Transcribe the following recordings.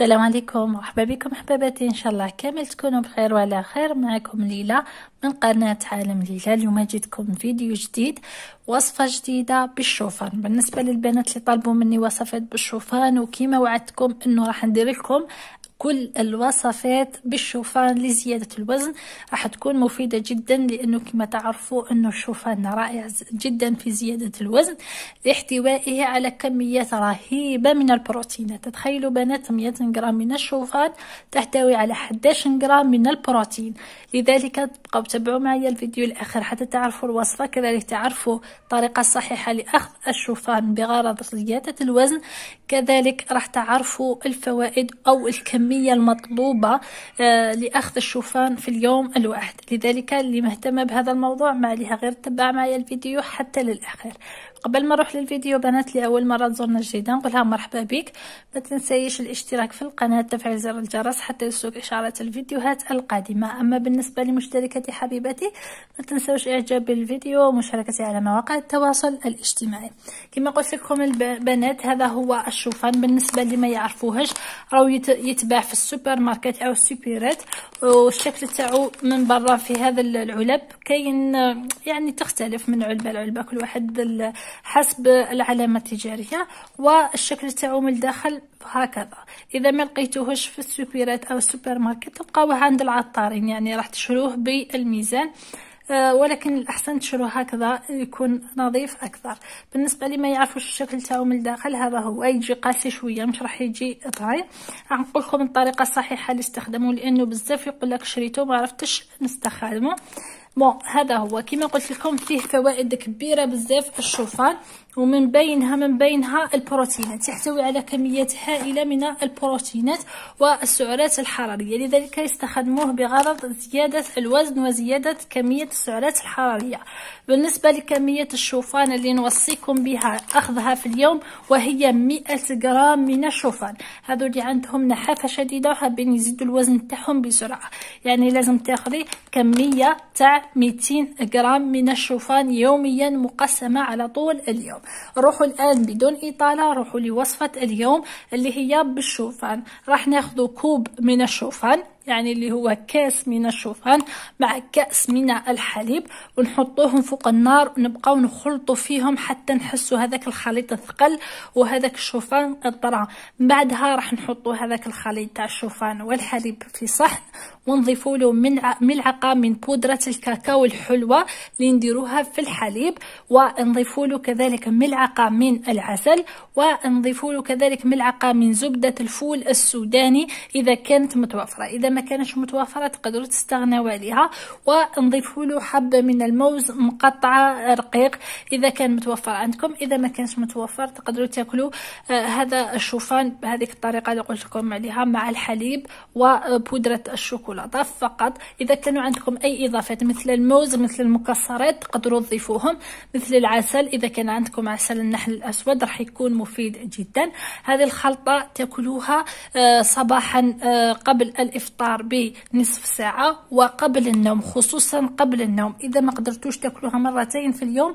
السلام عليكم مرحبا بكم احبابتي ان شاء الله كامل تكونوا بخير وعلى خير معكم ليلى من قناه عالم ليلى اليوم جيتكم فيديو جديد وصفه جديده بالشوفان بالنسبه للبنات اللي طلبوا مني وصفات بالشوفان وكما وعدتكم انه راح ندير لكم كل الوصفات بالشوفان لزيادة الوزن راح تكون مفيدة جدا لأنه كما تعرفوا أنه الشوفان رائع جدا في زيادة الوزن لاحتوائه على كميات رهيبة من البروتينات تتخيلوا بنات 100 جرام من الشوفان تحتوي على 11 جرام من البروتين لذلك تبقوا تابعوا معي الفيديو الآخر حتى تعرفوا الوصفة كذلك تعرفوا الطريقة الصحيحة لأخذ الشوفان بغرض زيادة الوزن كذلك راح تعرفوا الفوائد أو الكمية الكمية المطلوبة آه، لأخذ الشوفان في اليوم الواحد لذلك اللي مهتمة بهذا الموضوع ما عليها غير تبع معي الفيديو حتى للآخر قبل ما نروح للفيديو بنات اللي اول مره تزورنا جديده نقولها مرحبا بك ما تنسيش الاشتراك في القناه تفعيل زر الجرس حتى يوصلك اشعارات الفيديوهات القادمه اما بالنسبه لمشتركاتي حبيبتي ما تنسوش اعجاب بالفيديو ومشاركتي على مواقع التواصل الاجتماعي كما قلت لكم البنات هذا هو الشوفان بالنسبه اللي ما يعرفوهش راهو يتباع في السوبر ماركت او السوبيرات والشكل تاعو من برا في هذا العلب كاين يعني تختلف من علبه لعلبه كل واحد حسب العلامة التجارية والشكل تاعو من الداخل هكذا اذا ما لقيتوهش في السوبيرات او السوبر ماركت تلقاوه عند العطارين يعني راح تشروه بالميزان آه، ولكن الاحسن تشروه هكذا يكون نظيف اكثر بالنسبه لي ما يعرفوش الشكل تاعو من الداخل هذا هو يجي قاسي شويه مش راح يجي طاير نقول لكم الطريقه الصحيحه اللي استخدموه لانه بزاف يقول لك شريته ما عرفتش نستخدمه بون هذا هو كما قلت لكم فيه فوائد كبيره بزاف الشوفان ومن بينها من بينها البروتينات يحتوي على كميات هائله من البروتينات والسعرات الحراريه لذلك يستخدموه بغرض زياده الوزن وزياده كميه السعرات الحراريه بالنسبه لكميه الشوفان اللي نوصيكم بها اخذها في اليوم وهي 100 غرام من الشوفان هذو اللي عندهم نحافه شديده وحابين يزيدوا الوزن تاعهم بسرعه يعني لازم تاخذي كميه تاع 200 غرام من الشوفان يوميا مقسمة على طول اليوم روحوا الآن بدون إطالة روحوا لوصفة اليوم اللي هي بالشوفان راح ناخذ كوب من الشوفان يعني اللي هو كاس من الشوفان مع كاس من الحليب ونحطوهم فوق النار ونبقاو نخلطوا فيهم حتى نحسوا هذاك الخليط الثقل وهذاك الشوفان الطرى بعدها راح نحطوا هذاك الخليط تاع الشوفان والحليب في صحن ونضيفوا له ملعقه من بودره الكاكاو الحلوه اللي نديروها في الحليب ونضيفوا له كذلك ملعقه من العسل ونضيفوا له كذلك ملعقه من زبده الفول السوداني اذا كانت متوفره اذا ما كانش متوفرة تقدروا تستغناو عليها ونضيفوا له حبة من الموز مقطعة رقيق إذا كان متوفر عندكم إذا ما كانش متوفر تقدروا تاكلوا آه، هذا الشوفان بهذيك الطريقة اللي قلت لكم عليها مع الحليب وبودرة الشوكولاتة فقط إذا كانوا عندكم أي إضافات مثل الموز مثل المكسرات تقدروا تضيفوهم مثل العسل إذا كان عندكم عسل النحل الأسود راح يكون مفيد جدا هذه الخلطة تاكلوها آه، صباحا آه، قبل الإفطار الافطار بنصف ساعة وقبل النوم خصوصا قبل النوم إذا ما قدرتوش تاكلوها مرتين في اليوم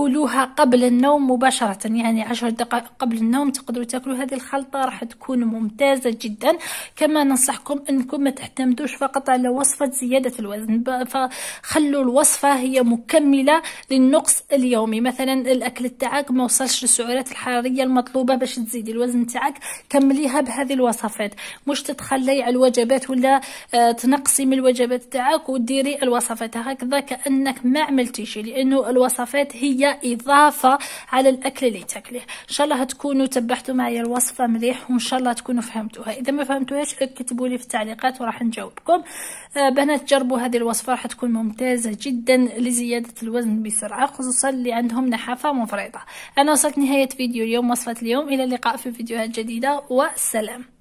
تاكلوها قبل النوم مباشرة يعني عشر دقائق قبل النوم تقدروا تاكلوا هذه الخلطة راح تكون ممتازة جدا كما ننصحكم انكم ما تعتمدوش فقط على وصفة زيادة الوزن فخلوا الوصفة هي مكملة للنقص اليومي مثلا الاكل تاعك ما وصلش للسعرات الحرارية المطلوبة باش تزيدي الوزن تاعك كمليها بهذه الوصفات مش تتخلي على الوجبات ولا آه، تنقصي من الوجبات تاعك وديري الوصفات هكذا كانك ما عملتيش لانه الوصفات هي إضافة على الأكل اللي تاكليه إن شاء الله هتكونوا تبعتوا معي الوصفة مليح وإن شاء الله تكونوا فهمتوها إذا ما فهمتوهاش اكتبوا لي في التعليقات وراح نجاوبكم آه بنات جربوا هذه الوصفة راح تكون ممتازة جدا لزيادة الوزن بسرعة خصوصا اللي عندهم نحافة مفرطة أنا وصلت نهاية فيديو اليوم وصفة اليوم إلى اللقاء في فيديوهات جديدة وسلام